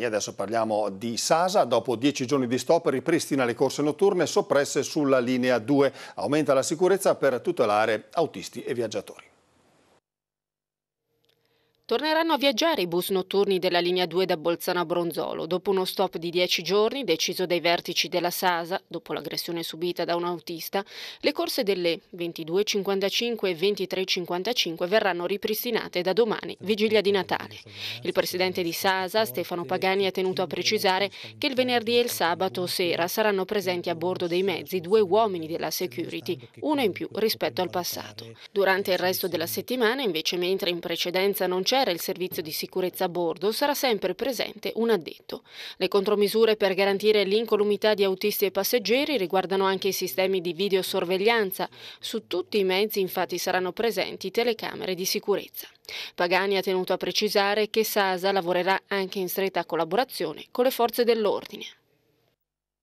E adesso parliamo di Sasa. Dopo dieci giorni di stop ripristina le corse notturne soppresse sulla linea 2. Aumenta la sicurezza per tutelare autisti e viaggiatori. Torneranno a viaggiare i bus notturni della linea 2 da Bolzano a Bronzolo, dopo uno stop di 10 giorni deciso dai vertici della Sasa, dopo l'aggressione subita da un autista, le corse delle 22.55 e 23.55 verranno ripristinate da domani, vigilia di Natale. Il presidente di Sasa, Stefano Pagani, ha tenuto a precisare che il venerdì e il sabato sera saranno presenti a bordo dei mezzi due uomini della security, uno in più rispetto al passato. Durante il resto della settimana, invece, mentre in precedenza non c'è c'era il servizio di sicurezza a bordo, sarà sempre presente un addetto. Le contromisure per garantire l'incolumità di autisti e passeggeri riguardano anche i sistemi di videosorveglianza. Su tutti i mezzi infatti saranno presenti telecamere di sicurezza. Pagani ha tenuto a precisare che Sasa lavorerà anche in stretta collaborazione con le forze dell'ordine.